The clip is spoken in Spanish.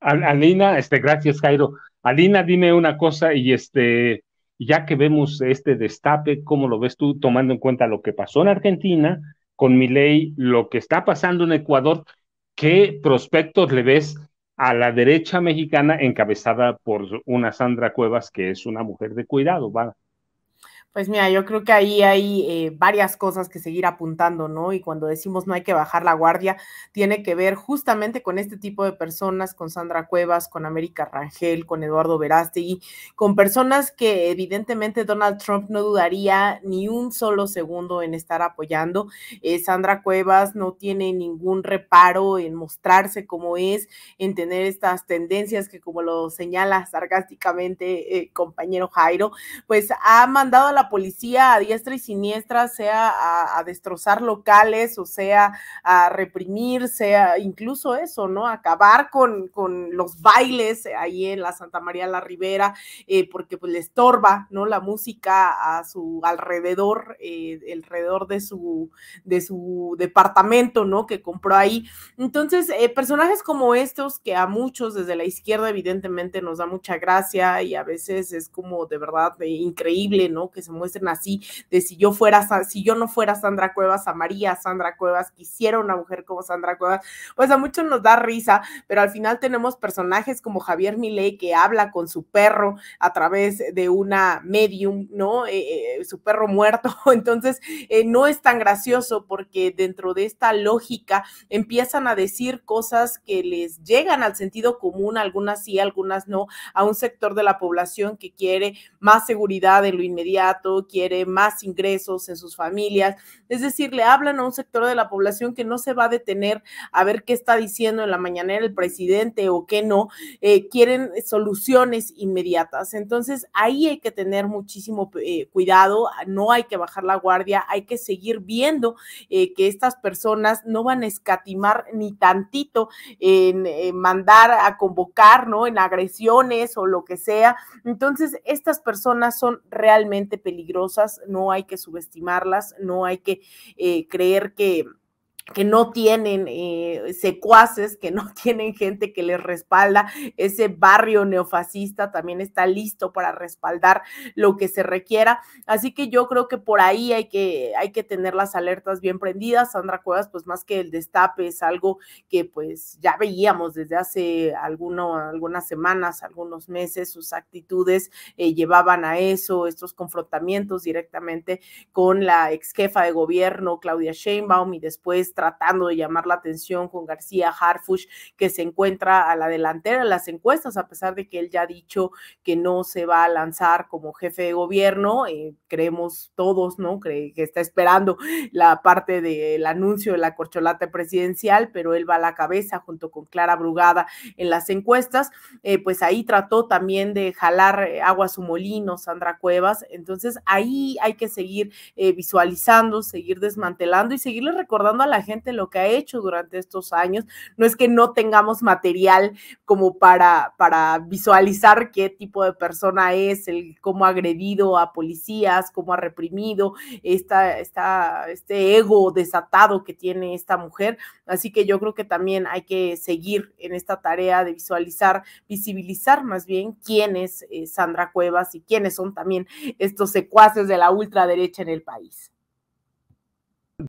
Alina, este, gracias Jairo. Alina, dime una cosa y este, ya que vemos este destape, ¿cómo lo ves tú tomando en cuenta lo que pasó en Argentina con mi ley, lo que está pasando en Ecuador? ¿Qué prospectos le ves a la derecha mexicana encabezada por una Sandra Cuevas, que es una mujer de cuidado? Pues mira, yo creo que ahí hay eh, varias cosas que seguir apuntando, ¿no? Y cuando decimos no hay que bajar la guardia, tiene que ver justamente con este tipo de personas, con Sandra Cuevas, con América Rangel, con Eduardo Verástegui, con personas que evidentemente Donald Trump no dudaría ni un solo segundo en estar apoyando. Eh, Sandra Cuevas no tiene ningún reparo en mostrarse como es, en tener estas tendencias que como lo señala sarcásticamente eh, compañero Jairo, pues ha mandado a la policía a diestra y siniestra, sea a, destrozar locales o sea a reprimir, sea incluso eso, ¿no? Acabar con, los bailes ahí en la Santa María la Ribera, eh, porque pues le estorba, ¿no? La música a su alrededor, eh, alrededor de su, de su departamento, ¿no? Que compró ahí. Entonces, eh, personajes como estos que a muchos desde la izquierda evidentemente nos da mucha gracia y a veces es como de verdad increíble, ¿no? Que se muestren así, de si yo fuera, si yo no fuera Sandra Cuevas, a María Sandra Cuevas, quisiera una mujer como Sandra Cuevas, pues a muchos nos da risa, pero al final tenemos personajes como Javier Milei que habla con su perro a través de una medium, ¿no? Eh, eh, su perro muerto, entonces eh, no es tan gracioso porque dentro de esta lógica empiezan a decir cosas que les llegan al sentido común, algunas sí, algunas no, a un sector de la población que quiere más seguridad en lo inmediato quiere más ingresos en sus familias. Es decir, le hablan a un sector de la población que no se va a detener a ver qué está diciendo en la mañanera el presidente o qué no. Eh, quieren soluciones inmediatas. Entonces, ahí hay que tener muchísimo eh, cuidado, no hay que bajar la guardia, hay que seguir viendo eh, que estas personas no van a escatimar ni tantito en, mandar a convocar, ¿no? En agresiones o lo que sea. Entonces, estas personas son realmente peligrosas peligrosas, no hay que subestimarlas, no hay que eh, creer que que no tienen eh, secuaces, que no tienen gente que les respalda. Ese barrio neofascista también está listo para respaldar lo que se requiera. Así que yo creo que por ahí hay que, hay que tener las alertas bien prendidas. Sandra Cuevas, pues más que el destape, es algo que pues ya veíamos desde hace algunas semanas, algunos meses, sus actitudes eh, llevaban a eso, estos confrontamientos directamente con la ex jefa de gobierno, Claudia Sheinbaum, y después tratando de llamar la atención con García Harfush, que se encuentra a la delantera en las encuestas, a pesar de que él ya ha dicho que no se va a lanzar como jefe de gobierno. Eh, creemos todos, ¿no? Cree que está esperando la parte del anuncio de la corcholata presidencial, pero él va a la cabeza junto con Clara Brugada en las encuestas. Eh, pues ahí trató también de jalar eh, agua a su molino, Sandra Cuevas. Entonces ahí hay que seguir visualizando, seguir desmantelando y seguirle recordando a la gente gente lo que ha hecho durante estos años. No es que no tengamos material como para, para visualizar qué tipo de persona es, el cómo ha agredido a policías, cómo ha reprimido esta, este ego desatado que tiene esta mujer. Así que yo creo que también hay que seguir en esta tarea de visualizar, visibilizar más bien quién es eh, Sandra Cuevas y quiénes son también estos secuaces de la ultraderecha en el país.